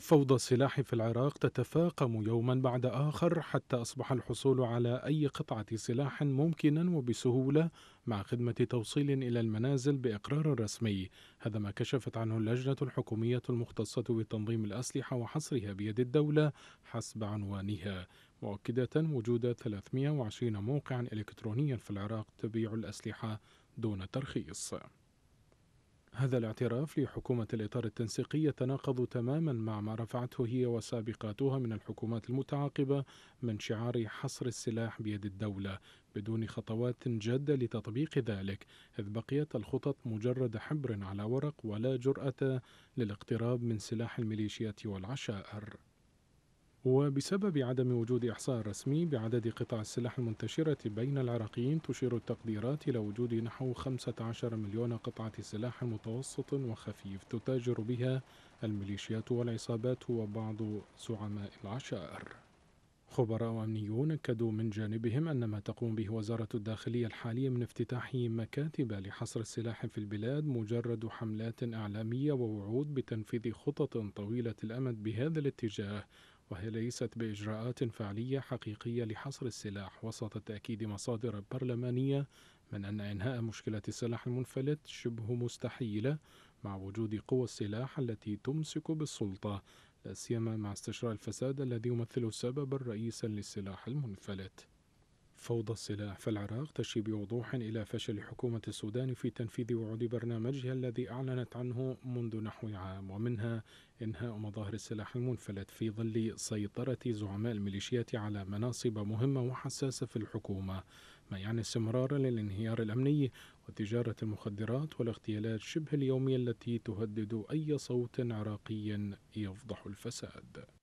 فوضى السلاح في العراق تتفاقم يوما بعد آخر حتى أصبح الحصول على أي قطعة سلاح ممكنا وبسهولة مع خدمة توصيل إلى المنازل بإقرار رسمي هذا ما كشفت عنه اللجنة الحكومية المختصة بتنظيم الأسلحة وحصرها بيد الدولة حسب عنوانها مؤكدة وجود 320 موقعا إلكترونيا في العراق تبيع الأسلحة دون ترخيص هذا الاعتراف لحكومة الإطار التنسيقي يتناقض تماما مع ما رفعته هي وسابقاتها من الحكومات المتعاقبة من شعار حصر السلاح بيد الدولة بدون خطوات جادة لتطبيق ذلك إذ بقيت الخطط مجرد حبر على ورق ولا جرأة للاقتراب من سلاح الميليشيات والعشائر وبسبب عدم وجود إحصاء رسمي بعدد قطع السلاح المنتشرة بين العراقيين تشير التقديرات إلى وجود نحو 15 مليون قطعة سلاح متوسط وخفيف تتاجر بها الميليشيات والعصابات وبعض زعماء العشائر خبراء أمنيون أكدوا من جانبهم أن ما تقوم به وزارة الداخلية الحالية من افتتاح مكاتب لحصر السلاح في البلاد مجرد حملات إعلامية ووعود بتنفيذ خطط طويلة الأمد بهذا الاتجاه وهي ليست بإجراءات فعلية حقيقية لحصر السلاح وسط تأكيد مصادر برلمانية من أن إنهاء مشكلة السلاح المنفلت شبه مستحيلة مع وجود قوى السلاح التي تمسك بالسلطة لا سيما مع استشراء الفساد الذي يمثل السبب الرئيس للسلاح المنفلت فوضى السلاح في العراق تشي بوضوح إلى فشل حكومة السودان في تنفيذ وعود برنامجها الذي أعلنت عنه منذ نحو عام ومنها إنهاء مظاهر السلاح المنفلت في ظل سيطرة زعماء الميليشيات على مناصب مهمة وحساسة في الحكومة ما يعني استمرار للانهيار الأمني وتجارة المخدرات والاغتيالات شبه اليومية التي تهدد أي صوت عراقي يفضح الفساد